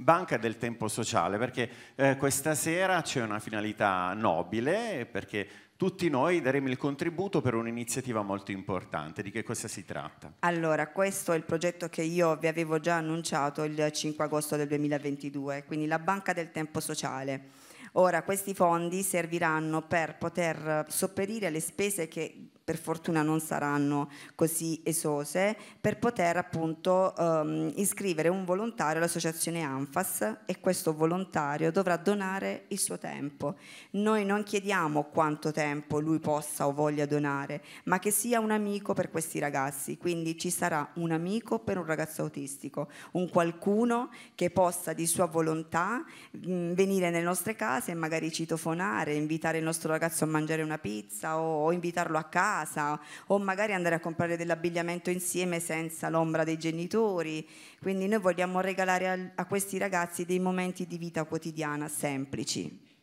Banca del tempo sociale, perché eh, questa sera c'è una finalità nobile, perché tutti noi daremo il contributo per un'iniziativa molto importante. Di che cosa si tratta? Allora, questo è il progetto che io vi avevo già annunciato il 5 agosto del 2022, quindi la Banca del tempo sociale. Ora, questi fondi serviranno per poter sopperire alle spese che per fortuna non saranno così esose, per poter appunto ehm, iscrivere un volontario all'associazione ANFAS e questo volontario dovrà donare il suo tempo. Noi non chiediamo quanto tempo lui possa o voglia donare, ma che sia un amico per questi ragazzi, quindi ci sarà un amico per un ragazzo autistico, un qualcuno che possa di sua volontà mh, mm, venire nelle nostre case e magari citofonare, invitare il nostro ragazzo a mangiare una pizza o, o invitarlo a casa casa o magari andare a comprare dell'abbigliamento insieme senza l'ombra dei genitori. Quindi noi vogliamo regalare a, a questi ragazzi dei momenti di vita quotidiana semplici.